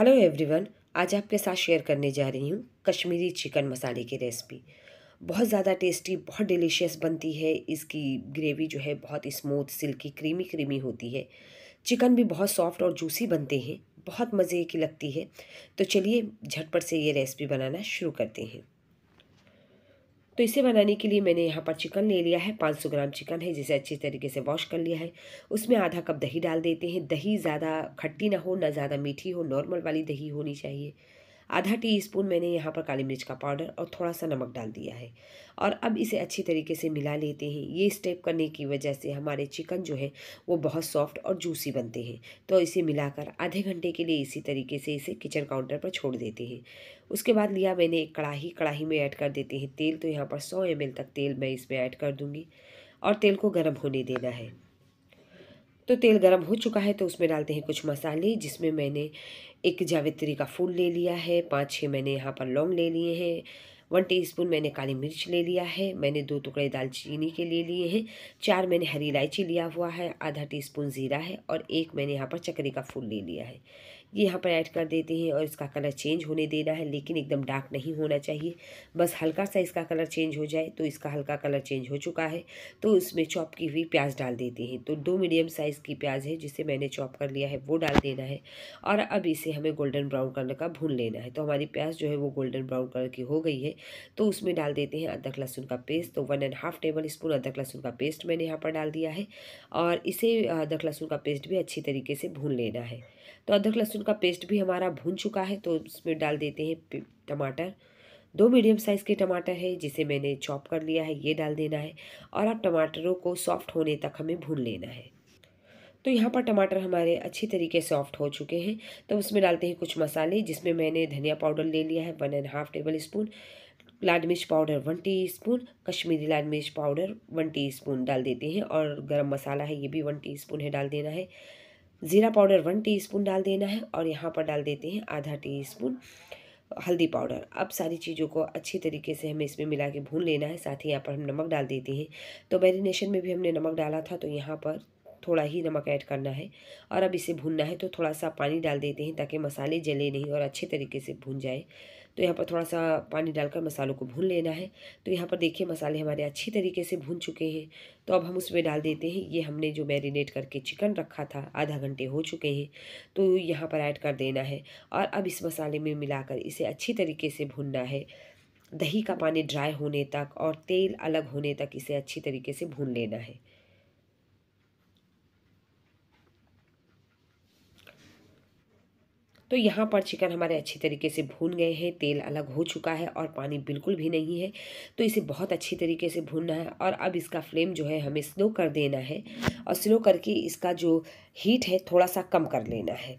hello everyone आज आपके साथ शेयर करने जा रही हूँ कश्मीरी चिकन मसाले की रेसिपी बहुत ज़्यादा टेस्टी बहुत डिलीशियस बनती है इसकी ग्रेवी जो है बहुत स्मूथ सिल्की क्रीमी क्रीमी होती है चिकन भी बहुत सॉफ्ट और जूसी बनते हैं बहुत मज़े की लगती है तो चलिए झटपट से ये रेसिपी बनाना शुरू करते हैं तो इसे बनाने के लिए मैंने यहाँ पर चिकन ले लिया है 500 ग्राम चिकन है जिसे अच्छी तरीके से वॉश कर लिया है उसमें आधा कप दही डाल देते हैं दही ज़्यादा खट्टी ना हो ना ज़्यादा मीठी हो नॉर्मल वाली दही होनी चाहिए आधा टी स्पून मैंने यहाँ पर काली मिर्च का पाउडर और थोड़ा सा नमक डाल दिया है और अब इसे अच्छी तरीके से मिला लेते हैं ये स्टेप करने की वजह से हमारे चिकन जो है वो बहुत सॉफ्ट और जूसी बनते हैं तो इसे मिलाकर आधे घंटे के लिए इसी तरीके से इसे किचन काउंटर पर छोड़ देते हैं उसके बाद लिया मैंने एक कढ़ाही कढ़ाही में ऐड कर देते हैं तेल तो यहाँ पर सौ एम तक तेल मैं इसमें ऐड कर दूँगी और तेल को गर्म होने देना है तो तेल गर्म हो चुका है तो उसमें डालते हैं कुछ मसाले जिसमें मैंने एक जावित्री का फूल ले लिया है पाँच छः मैंने यहाँ पर लौंग ले लिए हैं वन टीस्पून मैंने काली मिर्च ले लिया है मैंने दो टुकड़े दालचीनी के ले लिए हैं चार मैंने हरी इलायची लिया हुआ है आधा टीस्पून ज़ीरा है और एक मैंने यहाँ पर चकरी का फूल ले लिया है ये यहाँ पर ऐड कर देते हैं और इसका कलर चेंज होने देना है लेकिन एकदम डार्क नहीं होना चाहिए बस हल्का सा इसका कलर चेंज हो जाए तो इसका हल्का कलर चेंज हो चुका है तो इसमें चॉप की हुई प्याज डाल देते हैं तो दो मीडियम साइज़ की प्याज है जिसे मैंने चॉप कर लिया है वो डाल देना है और अब इसे हमें गोल्डन ब्राउन कलर का भून लेना है तो हमारी प्याज जो है वो गोल्डन ब्राउन कलर की हो गई है तो उसमें डाल देते हैं अदरक लहसुन का पेस्ट तो one and half tablespoon अदरक लहसुन का पेस्ट मैंने यहाँ पर डाल दिया है और इसे अदरक लहसुन का पेस्ट भी अच्छी तरीके से भून लेना है तो अदरक लहसुन का पेस्ट भी हमारा भून चुका है तो उसमें डाल देते हैं टमाटर दो मीडियम साइज़ के टमाटर है जिसे मैंने चॉप कर लिया है ये डाल देना है और अब टमाटरों को सॉफ्ट होने तक हमें भून लेना है तो यहाँ पर टमाटर हमारे अच्छी तरीके सॉफ्ट हो चुके हैं तो उसमें डालते हैं कुछ मसाले जिसमें मैंने धनिया पाउडर ले लिया है one and half tablespoon लाल मिर्च पाउडर वन टीस्पून कश्मीरी लाल मिर्च पाउडर वन टीस्पून डाल देते हैं और गरम मसाला है ये भी वन टीस्पून है डाल देना है ज़ीरा पाउडर वन टीस्पून डाल देना है और यहाँ पर डाल देते हैं आधा टीस्पून हल्दी पाउडर अब सारी चीज़ों को अच्छी तरीके से हमें इसमें मिला के भून लेना है साथ ही यहाँ पर हम नमक डाल देते हैं तो मैरिनेशन में भी हमने नमक डाला था तो यहाँ पर थोड़ा ही नमक ऐड करना है और अब इसे भूनना है तो थोड़ा सा पानी डाल देते हैं ताकि मसाले जले नहीं और अच्छे तरीके से भून जाए तो यहाँ पर थोड़ा सा पानी डालकर मसालों को भून लेना है तो यहाँ पर देखिए मसाले हमारे अच्छी तरीके से भून चुके हैं तो अब हम उसमें डाल देते हैं ये हमने जो मैरिनेट करके चिकन रखा था आधा घंटे हो चुके हैं तो यहाँ पर ऐड कर देना है और अब इस मसाले में मिलाकर इसे अच्छी तरीके से भूनना है दही का पानी ड्राई होने तक और तेल अलग होने तक इसे अच्छी तरीके से भून लेना है तो यहाँ पर चिकन हमारे अच्छी तरीके से भून गए हैं तेल अलग हो चुका है और पानी बिल्कुल भी नहीं है तो इसे बहुत अच्छी तरीके से भूनना है और अब इसका फ्लेम जो है हमें स्लो कर देना है और स्लो करके इसका जो हीट है थोड़ा सा कम कर लेना है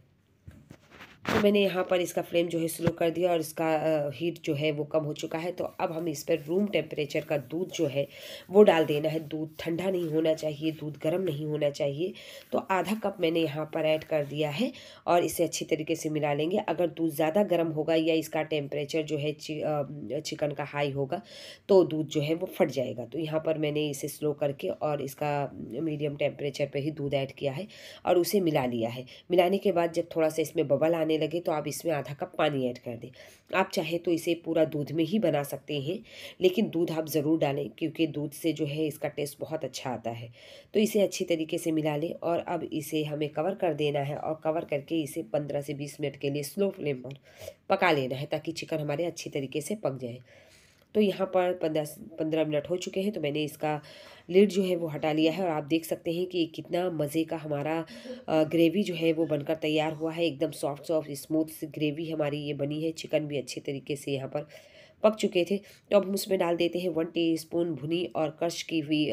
तो मैंने यहाँ पर इसका फ्लेम जो है स्लो कर दिया और इसका हीट जो है वो कम हो चुका है तो अब हम इस पर रूम टेम्परेचर का दूध जो है वो डाल देना है दूध ठंडा नहीं होना चाहिए दूध गर्म नहीं होना चाहिए तो आधा कप मैंने यहाँ पर ऐड कर दिया है और इसे अच्छी तरीके से मिला लेंगे अगर दूध ज़्यादा गर्म होगा या इसका टेम्परेचर जो है चिकन का हाई होगा तो दूध जो है वो फट जाएगा तो यहाँ पर मैंने इसे स्लो करके और इसका मीडियम टेम्परेचर पर ही दूध ऐड किया है और उसे मिला लिया है मिलाने के बाद जब थोड़ा सा इसमें बबल आने आने लगे तो आप इसमें आधा कप पानी ऐड कर दें आप चाहे तो इसे पूरा दूध में ही बना सकते हैं लेकिन दूध आप ज़रूर डालें क्योंकि दूध से जो है इसका टेस्ट बहुत अच्छा आता है तो इसे अच्छी तरीके से मिला लें और अब इसे हमें कवर कर देना है और कवर करके इसे पंद्रह से बीस मिनट के लिए स्लो फ्लेम पर पका लेना है ताकि चिकन हमारे अच्छी तरीके से पक जाए तो यहाँ पर पंद्रह पंद्रह मिनट हो चुके हैं तो मैंने इसका लिड जो है वो हटा लिया है और आप देख सकते हैं कि कितना मज़े का हमारा ग्रेवी जो है वो बनकर तैयार हुआ है एकदम सॉफ्ट सॉफ्ट स्मूथ ग्रेवी हमारी ये बनी है चिकन भी अच्छे तरीके से यहाँ पर पक चुके थे तो अब हम उसमें डाल देते हैं वन टी भुनी और कश की हुई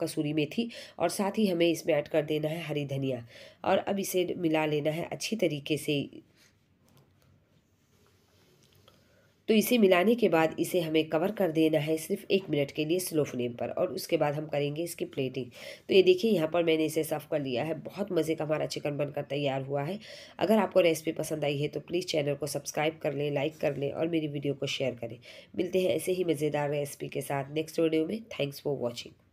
कसूरी मेथी और साथ ही हमें इसमें ऐड कर देना है हरी धनिया और अब इसे मिला लेना है अच्छी तरीके से तो इसे मिलाने के बाद इसे हमें कवर कर देना है सिर्फ एक मिनट के लिए स्लो फ्लेम पर और उसके बाद हम करेंगे इसकी प्लेटिंग तो ये देखिए यहाँ पर मैंने इसे सर्व कर लिया है बहुत मज़े का हमारा चिकन बनकर तैयार हुआ है अगर आपको रेसिपी पसंद आई है तो प्लीज़ चैनल को सब्सक्राइब कर लें लाइक कर लें और मेरी वीडियो को शेयर करें मिलते हैं ऐसे ही मज़ेदार रेसिपी के साथ नेक्स्ट वीडियो में थैंक्स फॉर वॉचिंग